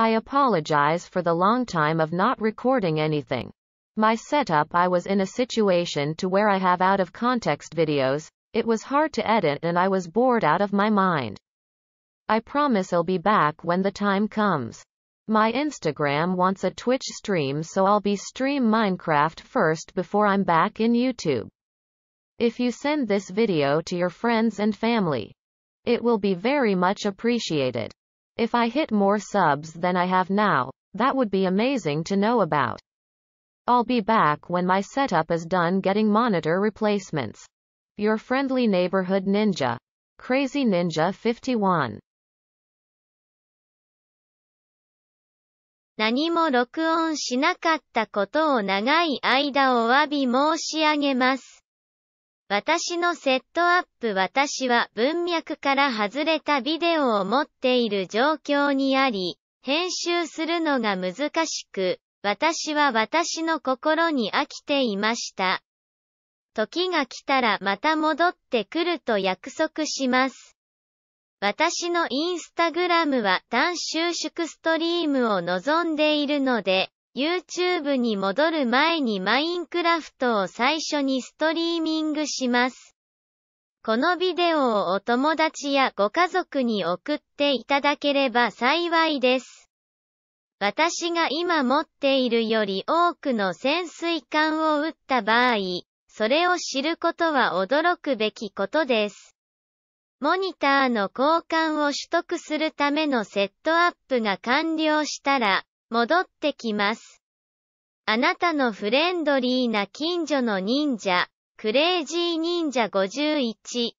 I apologize for the long time of not recording anything. My setup I was in a situation to where I have out of context videos, it was hard to edit and I was bored out of my mind. I promise I'll be back when the time comes. My Instagram wants a Twitch stream so I'll be stream Minecraft first before I'm back in YouTube. If you send this video to your friends and family, it will be very much appreciated. If I hit more subs than I have now, that would be amazing to know about. I'll be back when my setup is done getting monitor replacements. Your friendly neighborhood ninja. Crazy Ninja 51. 何も録音しなかったことを長い間お詫び申し上げます。私のセットアップ私は文脈から外れたビデオを持っている状況にあり、編集するのが難しく、私は私の心に飽きていました。時が来たらまた戻ってくると約束します。私のインスタグラムは短収縮ストリームを望んでいるので、YouTube に戻る前にマインクラフトを最初にストリーミングします。このビデオをお友達やご家族に送っていただければ幸いです。私が今持っているより多くの潜水艦を撃った場合、それを知ることは驚くべきことです。モニターの交換を取得するためのセットアップが完了したら、戻ってきます。あなたのフレンドリーな近所の忍者、クレイジー忍者51。